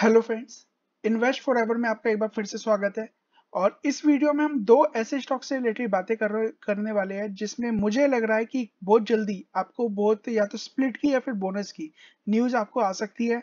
hello friends invest for ever में आपका एक बार फिर से स्वागत है और इस वीडियो में हम दो ऐसे स्टॉक से रिलेटेड बातें कर करने वाले हैं जिसमें मुझे लग रहा है कि बहुत जल्दी आपको बहुत या तो स्प्लिट की या फिर बोनस की न्यूज आपको आ सकती है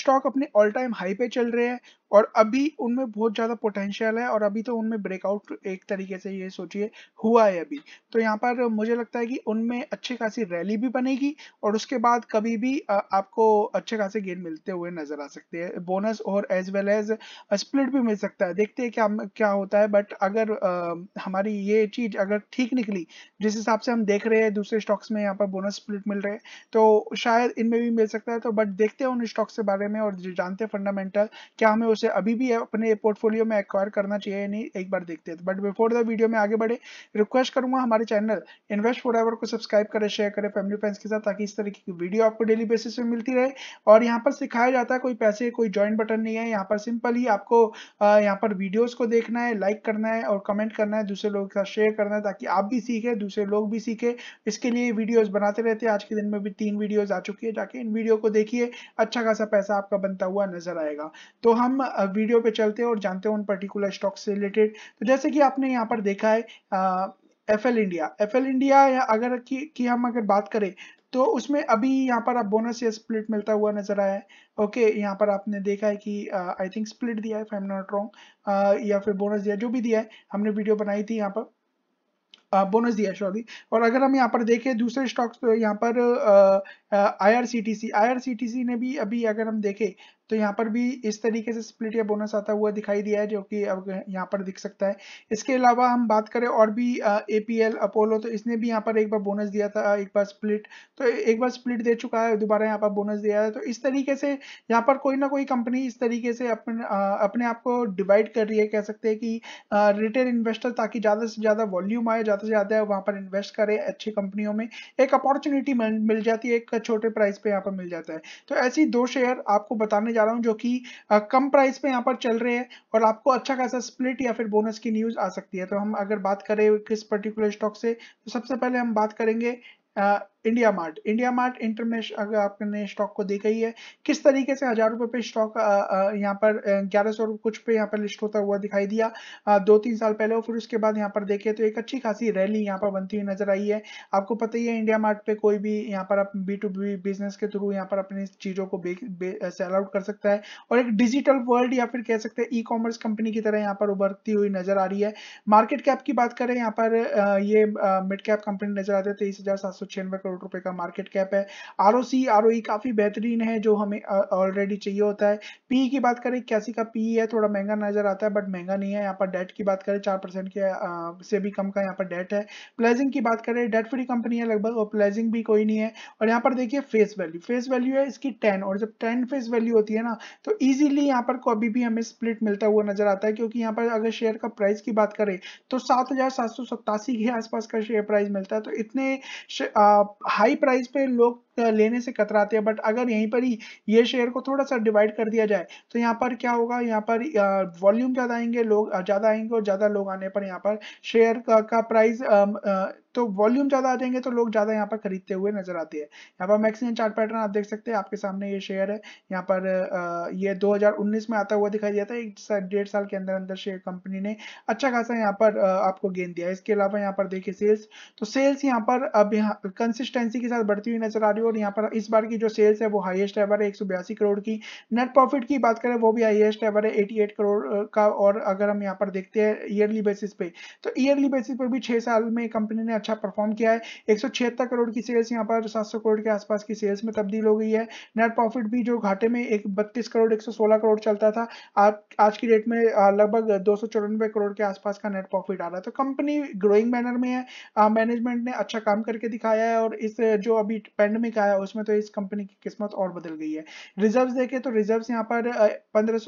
स्टॉक अपने ऑल टाइम हाई पे चल रहे हैं और अभी उनमें बहुत ज़्यादा पोटेंशियल है और अभी तो उनमें ब्रेकआउट एक तरीके से ये सोचिए हुआ है अभी तो यहाँ पर मुझे लगता है कि उनमें अच्छी खासी रैली भी बनेगी और उसके बाद कभी भी आपको अच्छे खासे गेन मिलते हुए नजर आ सकते हैं बोनस और एज वेल एज स्प्लिट भी मिल सकता है देखते हैं क्या क्या होता है बट अगर आ, हमारी ये चीज़ अगर ठीक निकली जिस हिसाब से हम देख रहे हैं दूसरे स्टॉक्स में यहाँ पर बोनस स्प्लिट मिल रहे हैं तो शायद इनमें भी मिल सकता है तो बट देखते हैं उन स्टॉक्स के बारे में और जानते हैं फंडामेंटल क्या हमें उस उसे अभी भी अपने पोर्टफोलियो में एक्वायर करना चाहिए या नहीं एक बार देखते हैं बट बिफोर द वीडियो में आगे बढ़े रिक्वेस्ट करूंगा हमारे चैनल इन्वेस्ट फॉर को सब्सक्राइब करें शेयर करें फैमिली फ्रेंड्स के साथ ताकि इस तरीके की वीडियो आपको डेली बेसिस में मिलती रहे और यहाँ पर सिखाया जाता है कोई पैसे कोई ज्वाइंट बटन नहीं है यहाँ पर सिंपल ही आपको यहाँ पर वीडियोज को देखना है लाइक करना है और कमेंट करना है दूसरे लोगों के साथ शेयर करना है ताकि आप भी सीखें दूसरे लोग भी सीखें इसके लिए वीडियोज बनाते रहते हैं आज के दिन में भी तीन वीडियोज आ चुकी है जाके इन वीडियो को देखिए अच्छा खासा पैसा आपका बनता हुआ नजर आएगा तो हम वीडियो पे चलते हैं और जानते हैं उन पर्टिकुलर स्टॉक से रिलेटेड तो जैसे कि आपने यहाँ पर देखा है F L India F L India अगर की, की हम अगर बात करें तो उसमें अभी यहाँ पर आप बोनस या स्प्लिट मिलता हुआ नजर आया है ओके यहाँ पर आपने देखा है कि आई थिंक स्प्लिट दिया है आई नॉट रॉन्ग या फिर बोनस दिया जो भी दिया है हमने वीडियो बनाई थी यहाँ पर बोनस दिया सॉरी और अगर हम यहाँ पर देखें दूसरे स्टॉक्स तो यहाँ पर आई आर ने भी अभी अगर हम देखें तो यहाँ पर भी इस तरीके से स्प्लिट या बोनस आता हुआ दिखाई दिया है जो कि अब यहाँ पर दिख सकता है इसके अलावा हम बात करें और भी ए पी एल अपोलो तो इसने भी यहाँ पर एक बार बोनस दिया था एक बार स्प्लिट तो एक बार स्प्लिट दे चुका है दोबारा यहाँ पर बोनस दिया है तो इस तरीके से यहाँ पर कोई ना कोई कंपनी इस तरीके से अपने अपने आप को डिवाइड कर रही है कह सकते हैं कि रिटेल इन्वेस्टर ताकि ज़्यादा से ज़्यादा वॉल्यूम आए ज़्यादा से ज़्यादा वहाँ पर इन्वेस्ट करें अच्छी कंपनियों में एक अपॉर्चुनिटी मिल जाती है एक छोटे प्राइस पर यहाँ पर मिल जाता है तो ऐसी दो शेयर आपको बताने जा रहा हूँ जो कि कम प्राइस पे यहाँ पर चल रहे हैं और आपको अच्छा खासा स्प्लिट या फिर बोनस की न्यूज आ सकती है तो हम अगर बात करें किस पर्टिकुलर स्टॉक से तो सबसे पहले हम बात करेंगे India Mart India Mart Intermesh अगर आपने स्टॉक को देखा ही है किस तरीके से हजार रुपए पे स्टॉक यहाँ पर ग्यारह सौ कुछ पे यहाँ पर लिस्ट होता हुआ दिखाई दिया आ, दो तीन साल पहले और फिर उसके बाद यहाँ पर देखे तो एक अच्छी खासी रैली यहाँ पर बनती हुई नजर आई है आपको पता ही है इंडिया मार्ट पे कोई भी यहाँ पर आप बी टू बी बिजनेस के थ्रू यहाँ पर अपनी चीजों को सेल आउट कर सकता है और एक डिजिटल वर्ल्ड या फिर कह सकते हैं ई कॉमर्स कंपनी की तरह यहाँ पर उभरती हुई नजर आ रही है मार्केट कैप की बात करें यहाँ पर ये मिड कैप कंपनी नजर आते तेईस हजार सात सौ छियानवे करोड़ करोड़ रुपए का मार्केट कैप है आर ओ सी आर काफी बेहतरीन है जो हमें ऑलरेडी चाहिए होता है पी की बात करें इक्यासी का पी है थोड़ा महंगा नजर आता है बट महंगा नहीं है यहाँ पर डेट की बात करें चार परसेंट के से भी कम का यहाँ पर डेट है प्लेजिंग की बात करें डेट फ्री कंपनी है लगभग और प्लेजिंग भी कोई नहीं है और यहाँ पर देखिए फेस वैल्यू फेस वैल्यू है इसकी टेन और जब टेन फेस वैल्यू होती है ना तो ईजिली यहाँ पर कभी भी हमें स्प्लिट मिलता हुआ नजर आता है क्योंकि यहाँ पर अगर शेयर का प्राइस की बात करें तो सात के आसपास का शेयर प्राइस मिलता है तो इतने हाई प्राइस पे लोग लेने से कतराते हैं बट अगर यहीं पर ही ये शेयर को थोड़ा सा डिवाइड कर दिया जाए तो यहाँ पर क्या होगा यहाँ पर वॉल्यूम ज़्यादा आएंगे लोग ज़्यादा आएंगे और ज़्यादा लोग आने पर यहाँ पर शेयर का, का प्राइस तो वॉल्यूम ज़्यादा आ जाएंगे तो लोग ज़्यादा यहाँ पर खरीदते हुए नजर आते हैं यहाँ पर मैक्सिमम चार्ट पैटर्न आप देख सकते हैं आपके सामने ये शेयर है यहाँ पर ये 2019 में आता हुआ दिखाई दिया था एक डेढ़ साल के अंदर अंदर शेयर कंपनी ने अच्छा खासा यहाँ पर आपको गेन दिया इसके अलावा यहाँ पर देखिए सेल्स तो सेल्स यहाँ पर अब कंसिस्टेंसी के साथ बढ़ती हुई नजर आ रही और यहाँ पर इस बार की जो सेल्स है वो हाईएस्ट एवर है एक करोड़ की नेट प्रॉफिट की बात करें वो भी हाईएस्ट एवर है 88 करोड़ का और अगर हम यहाँ पर देखते हैं ईयरली बेसिस पे तो ईयरली बेसिस पर भी छह साल में कंपनी ने अच्छा परफॉर्म किया है एक करोड़ की सेल्स यहाँ पर 700 करोड़ के आसपास की सेल्स में तब्दील हो गई है नेट प्रॉफिट भी जो घाटे में एक बत्तीस करोड़ 116 करोड़ चलता था आज आज की डेट में लगभग दो करोड़ के आसपास का नेट प्रॉफिट आ रहा है तो कंपनी ग्रोइंग मैनर में है मैनेजमेंट ने अच्छा काम करके दिखाया है और इस जो अभी पेंडेमिक दिखाया उसमें तो इस कंपनी की किस्मत और बदल गई है रिजर्व देखें तो रिजर्व यहाँ पर पंद्रह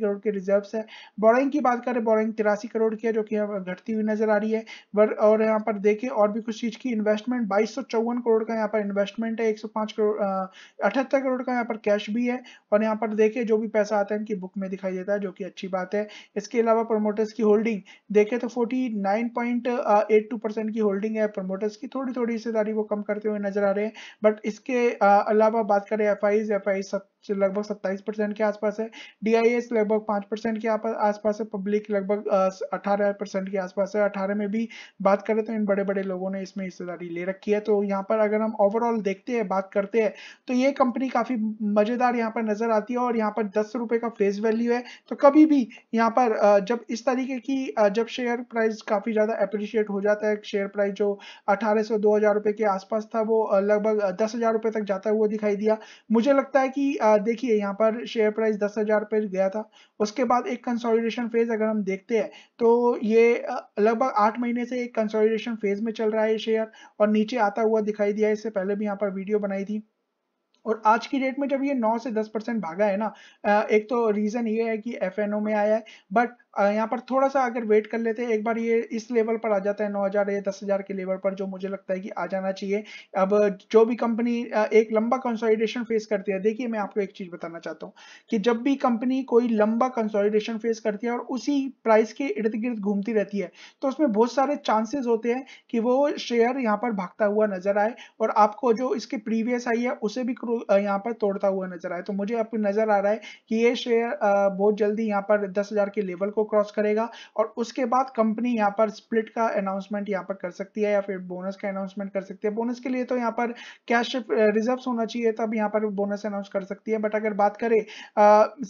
करोड़ के रिजर्व है बोरिंग की बात करें बोरिंग तिरासी करोड़ की है जो कि घटती हुई नजर आ रही है और यहाँ पर देखे और भी कुछ चीज की इन्वेस्टमेंट बाईस करोड़ का यहाँ पर इन्वेस्टमेंट है एक करोड़ अठहत्तर करोड़ का यहाँ पर कैश भी है और यहाँ पर देखे जो भी पैसा आता है इनकी बुक में दिखाई देता है जो कि अच्छी बात है इसके अलावा प्रमोटर्स की होल्डिंग देखे तो 49.82 परसेंट की होल्डिंग है प्रमोटर्स की थोड़ी थोड़ी हिस्सेदारी वो कम करते हुए नजर आ रहे हैं बट बट इसके अलावा बात करें एफ आई एफ आई सब लगभग 27 परसेंट के आसपास है एस लगभग 5 परसेंट के आसपास है पब्लिक लगभग 18 परसेंट के आसपास है 18 में भी बात करें तो इन बड़े बड़े लोगों ने इसमें हिस्सेदारी ले रखी है तो यहाँ पर अगर हम ओवरऑल देखते हैं बात करते हैं तो ये कंपनी काफ़ी मज़ेदार यहाँ पर नज़र आती है और यहाँ पर दस रुपए का फेस वैल्यू है तो कभी भी यहाँ पर जब इस तरीके की जब शेयर प्राइस काफ़ी ज़्यादा अप्रिशिएट हो जाता है शेयर प्राइस जो अठारह सौ दो हज़ार के आसपास था वो लगभग दस हज़ार तक जाता हुआ दिखाई दिया मुझे लगता है कि देखिए यहाँ पर शेयर प्राइस दस हज़ार पर गया था उसके बाद एक कंसोलिडेशन फेज अगर हम देखते हैं तो ये लगभग आठ महीने से एक कंसोलिडेशन फेज में चल रहा है शेयर और नीचे आता हुआ दिखाई दिया इससे पहले भी यहाँ पर वीडियो बनाई थी और आज की डेट में जब ये 9 से 10 परसेंट भागा है ना एक तो रीज़न ये है कि एफ में आया है बट यहाँ पर थोड़ा सा अगर वेट कर लेते हैं एक बार ये इस लेवल पर आ जाता है 9000 या 10000 के लेवल पर जो मुझे लगता है कि आ जाना चाहिए अब जो भी कंपनी एक लंबा कंसोलिडेशन फेस करती है देखिए मैं आपको एक चीज़ बताना चाहता हूँ कि जब भी कंपनी कोई लंबा कंसोलिडेशन फेस करती है और उसी प्राइस के इर्द गिर्द घूमती रहती है तो उसमें बहुत सारे चांसेस होते हैं कि वो शेयर यहाँ पर भागता हुआ नजर आए और आपको जो इसके प्रीवियस आई है उसे भी जरूर यहाँ पर तोड़ता हुआ नजर आया तो मुझे अब नजर आ रहा है कि ये शेयर बहुत जल्दी यहाँ पर दस हजार के लेवल को क्रॉस करेगा और उसके बाद कंपनी यहाँ पर स्प्लिट का अनाउंसमेंट यहाँ पर कर सकती है या फिर बोनस का अनाउंसमेंट कर सकती है बोनस के लिए तो यहाँ पर कैश रिजर्व होना चाहिए तब यहाँ पर बोनस अनाउंस कर सकती है बट अगर बात करें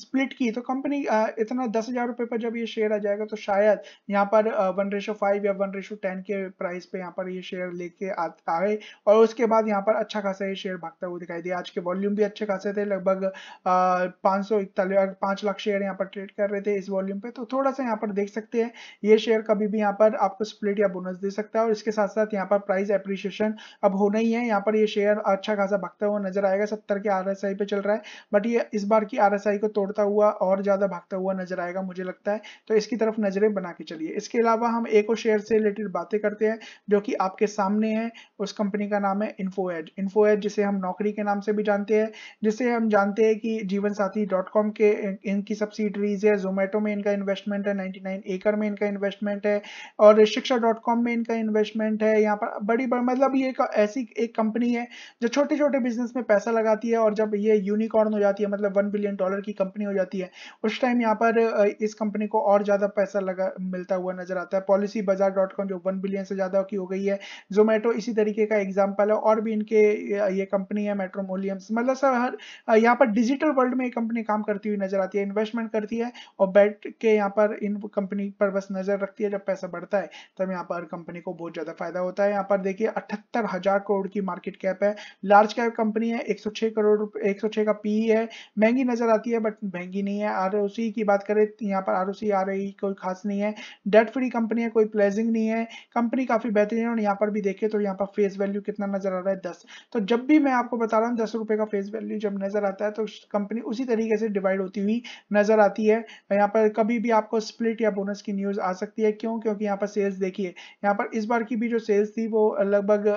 स्प्लिट की तो कंपनी इतना दस पर जब ये शेयर आ जाएगा तो शायद यहाँ पर वन या वन के प्राइस पे यहाँ पर ये शेयर लेके आए और उसके बाद यहाँ पर अच्छा खासा ये शेयर भागता हुआ दिखाई दिया आज के वॉल्यूम भी अच्छे खासे थे लगभग पांच सौ इकतालीस पांच लाख शेयर यहाँ पर ट्रेड कर रहे थे इस वॉल्यूम पे तो थोड़ा सा यहाँ पर देख सकते हैं ये शेयर कभी भी यहाँ पर आपको स्प्लिट या बोनस दे सकता है और इसके साथ साथ यहाँ पर प्राइस एप्रिसिएशन अब होना ही है यहाँ पर ये शेयर अच्छा खासा भागता हुआ नजर आएगा सत्तर के आर पे चल रहा है बट ये इस बार की आर को तोड़ता हुआ और ज्यादा भागता हुआ नजर आएगा मुझे लगता है तो इसकी तरफ नजरें बना के चलिए इसके अलावा हम एक और शेयर से रिलेटेड बातें करते हैं जो कि आपके सामने है उस कंपनी का नाम है इन्फो एज जिसे हम नौकरी के नाम से भी जानते हैं जिससे हम जानते हैं कि जीवन साथी डॉट कॉम के इनकी सब्सिडरीज है जोमेटो में इनका इन्वेस्टमेंट है 99 एकड़ में इनका इन्वेस्टमेंट है और शिक्षा डॉट कॉम में इनका इन्वेस्टमेंट है यहाँ पर बड़ी बड़ी मतलब ये एक ऐसी एक कंपनी है जो छोटे छोटे बिजनेस में पैसा लगाती है और जब ये यूनिकॉर्न हो जाती है मतलब वन बिलियन डॉलर की कंपनी हो जाती है उस टाइम यहाँ पर इस कंपनी को और ज़्यादा पैसा लगा मिलता हुआ नजर आता है पॉलिसी बाजार डॉट कॉम जो वन बिलियन से ज़्यादा की हो गई है जोमेटो इसी तरीके का एग्जाम्पल है और भी इनके ये कंपनी है मेट्रोमोलियन ईवीएम्स मतलब सर हर यहाँ पर डिजिटल वर्ल्ड में कंपनी काम करती हुई नजर आती है इन्वेस्टमेंट करती है और बैठ के यहाँ पर इन कंपनी पर बस नजर रखती है जब पैसा बढ़ता है तब यहाँ पर कंपनी को बहुत ज्यादा फायदा होता है यहाँ पर देखिए अठहत्तर हजार करोड़ की मार्केट कैप है लार्ज कैप कंपनी है 106 करोड़ 106 का पी e है महंगी नजर आती है बट महंगी नहीं है आर की बात करें यहाँ पर आर आ रही कोई खास नहीं है डेट फ्री कंपनी है कोई प्लेजिंग नहीं है कंपनी काफी बेहतरीन है और यहाँ पर भी देखे तो यहाँ पर फेस वैल्यू कितना नजर आ रहा है दस तो जब भी मैं आपको बता रहा हूँ दस रुपए का फेस वैल्यू जब नजर आता है तो कंपनी उसी तरीके से डिवाइड होती हुई नजर आती है यहाँ पर कभी भी आपको स्प्लिट या बोनस की न्यूज आ सकती है क्यों क्योंकि यहाँ पर सेल्स देखिए यहाँ पर इस बार की भी जो सेल्स थी वो लगभग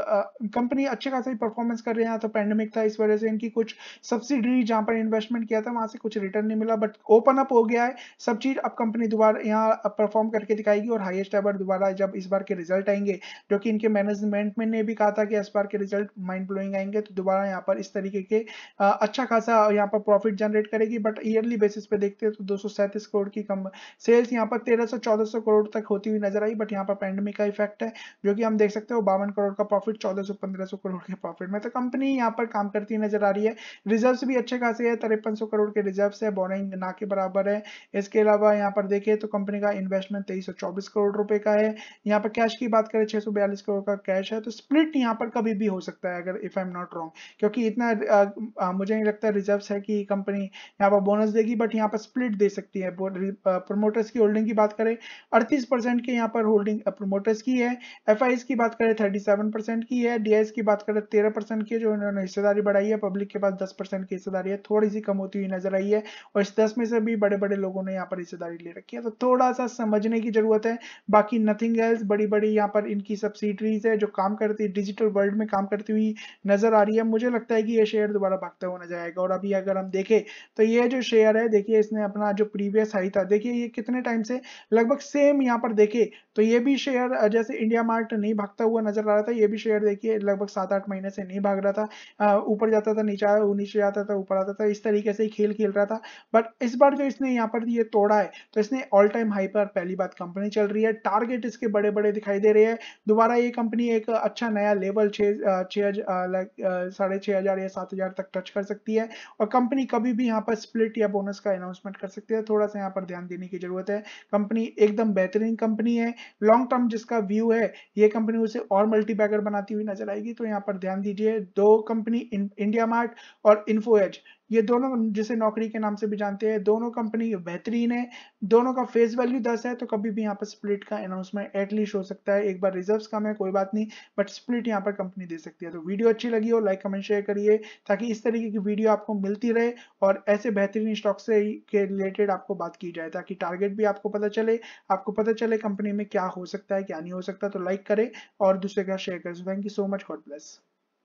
कंपनी अच्छे खासा ही परफॉर्मेंस कर रहे हैं तो पैंडमिक था इस वजह से इनकी कुछ सब्सिडी जहाँ पर इन्वेस्टमेंट किया था वहां से कुछ रिटर्न नहीं मिला बट ओपन अप हो गया है सब चीज अब कंपनी दोबारा यहाँ परफॉर्म करके दिखाएगी और हाइएस्ट एवर दोबारा जब इस बार के रिजल्ट आएंगे जो कि इनके मैनेजमेंट में ने भी कहा था कि इस बार के रिजल्ट माइंड ब्लोइंग आएंगे तो दोबारा यहाँ पर इस तरीके तरीके के अच्छा खासा यहाँ पर प्रॉफिट जनरेट करेगी बट ईयरली बेसिस पे देखते हैं तो दो करोड़ की कम सेल्स यहाँ पर तेरह सौ करोड़ तक होती हुई नजर आई बट यहाँ पर पैंडमिक का इफेक्ट है जो कि हम देख सकते हो बावन करोड़ का प्रॉफिट चौदह सौ करोड़ के प्रॉफिट में तो कंपनी यहाँ पर काम करती नजर आ रही है रिजर्व भी अच्छे खासे है तिरपन करोड़ के रिजर्व है बोरिंग ना के बराबर है इसके अलावा यहाँ पर देखे तो कंपनी का इन्वेस्टमेंट तेईस करोड़ रुपए का है यहाँ पर कैश की बात करें छह करोड़ का कैश है तो स्प्लिट यहाँ पर कभी भी हो सकता है अगर if I am not wrong क्योंकि इतना आ, आ, मुझे नहीं लगता रिजर्व्स है कि कंपनी यहाँ पर बोनस देगी बट यहाँ पर स्प्लिट दे सकती है प्रोमोटर्स की होल्डिंग की बात करें अड़तीस परसेंट के यहाँ पर होल्डिंग प्रोमोटर्स की है एफ की बात करें थर्टी सेवन परसेंट की है डी की बात करें तेरह परसेंट की है जो इन्होंने हिस्सेदारी बढ़ाई है पब्लिक के पास दस परसेंट की हिस्सेदारी है थोड़ी सी कम होती हुई नजर आई है और इस दस में से भी बड़े बड़े लोगों ने यहाँ पर हिस्सेदारी ले रखी है तो थोड़ा सा समझने की जरूरत है बाकी नथिंग एल्स बड़ी बड़ी यहाँ पर इनकी सब्सिडरीज है जो काम करती है डिजिटल वर्ल्ड में काम करती हुई नजर आ रही है मुझे लगता है कि ये शेयर दोबारा भागता हुआ नजर आएगा और अभी अगर हम देखें तो ये जो शेयर है देखिए इसने अपना जो प्रीवियस हाई था देखिए ये कितने टाइम से लगभग सेम यहाँ पर देखे तो ये भी शेयर जैसे इंडिया मार्ट नहीं भागता हुआ नजर आ रहा था ये भी शेयर देखिए लगभग सात आठ महीने से नहीं भाग रहा था ऊपर जाता था नीचा नीचे जाता था ऊपर आता था इस तरीके से खेल खेल रहा था बट इस बार जो इसने यहाँ पर ये तोड़ा है तो इसने ऑल टाइम हाई पर पहली बात कंपनी चल रही है टारगेट इसके बड़े बड़े दिखाई दे रहे हैं दोबारा ये कंपनी एक अच्छा नया लेवल छे छः साढ़े छह हज़ार या सात हजार तक टच कर सकती है और कंपनी कभी भी यहाँ पर स्प्लिट या बोनस का अनाउंसमेंट कर सकती है थोड़ा सा यहाँ पर ध्यान देने की जरूरत है कंपनी एकदम बेहतरीन कंपनी है लॉन्ग टर्म जिसका व्यू है ये कंपनी उसे और मल्टी बनाती हुई नजर आएगी तो यहाँ पर ध्यान दीजिए दो कंपनी इंडिया मार्ट और इन्फो ये दोनों जिसे नौकरी के नाम से भी जानते हैं दोनों कंपनी बेहतरीन है दोनों का फेस वैल्यू दस है तो कभी भी यहाँ पर स्प्लिट का अनाउंसमेंट एटलीस्ट हो सकता है एक बार रिजर्व कम है कोई बात नहीं बट स्प्लिट यहाँ पर कंपनी दे सकती है तो वीडियो अच्छी लगी हो लाइक कमेंट शेयर करिए ताकि इस तरीके की वीडियो आपको मिलती रहे और ऐसे बेहतरीन स्टॉक से के रिलेटेड आपको बात की जाए ताकि टारगेट भी आपको पता चले आपको पता चले कंपनी में क्या हो सकता है क्या नहीं हो सकता तो लाइक करें और दूसरे का शेयर करें thank you so much God bless